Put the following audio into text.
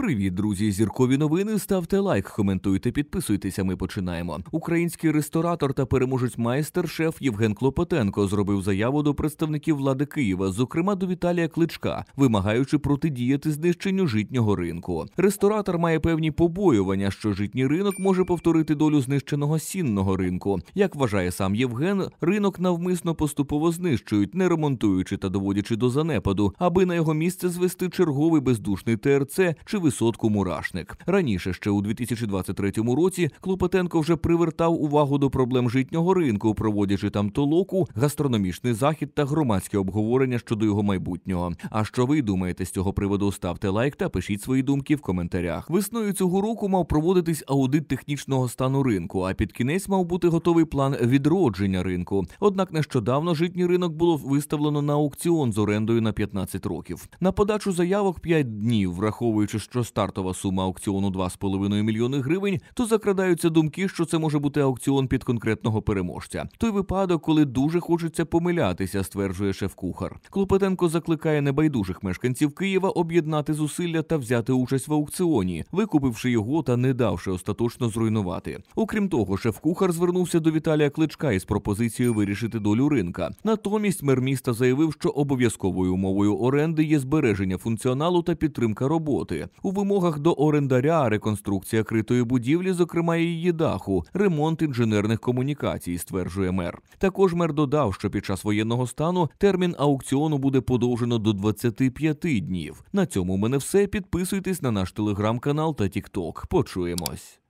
Привіт, друзі! Зіркові новини. Ставте лайк, коментуйте, підписуйтеся. Ми починаємо. Український ресторатор та переможець майстер-шеф Євген Клопотенко зробив заяву до представників влади Києва, зокрема до Віталія Кличка, вимагаючи протидіяти знищенню житнього ринку. Ресторатор має певні побоювання, що житній ринок може повторити долю знищеного сінного ринку. Як вважає сам Євген, ринок навмисно поступово знищують, не ремонтуючи та доводячи до занепаду, аби на його місце звести черговий бездушний ТРЦ чи висотку Мурашник. Раніше ще у 2023 році Клопотенко вже привертав увагу до проблем житнього ринку, проводячи там толоку, гастрономічний захід та громадське обговорення щодо його майбутнього. А що ви думаєте з цього приводу? Ставте лайк та пишіть свої думки в коментарях. Весною цього року мав проводитись аудит технічного стану ринку. А під кінець мав бути готовий план відродження ринку. Однак нещодавно житній ринок було виставлено на аукціон з орендою на 15 років. На подачу заявок 5 днів, враховуючи, що що стартова сума аукціону 2,5 мільйони гривень, то закрадаються думки, що це може бути аукціон під конкретного переможця. Той випадок, коли дуже хочеться помилятися, стверджує шеф-кухар. Клопотенко закликає небайдужих мешканців Києва об'єднати зусилля та взяти участь в аукціоні, викупивши його та не давши остаточно зруйнувати. Окрім того, шеф-кухар звернувся до Віталія Кличка із пропозицією вирішити долю ринка. Натомість мер міста заявив, що обов'язковою умовою оренди є збереження функціоналу та підтримка роботи у вимогах до орендаря, реконструкція критої будівлі, зокрема її даху, ремонт інженерних комунікацій, стверджує мер. Також мер додав, що під час воєнного стану термін аукціону буде подовжено до 25 днів. На цьому в мене все. Підписуйтесь на наш телеграм-канал та Тікток. Почуємось.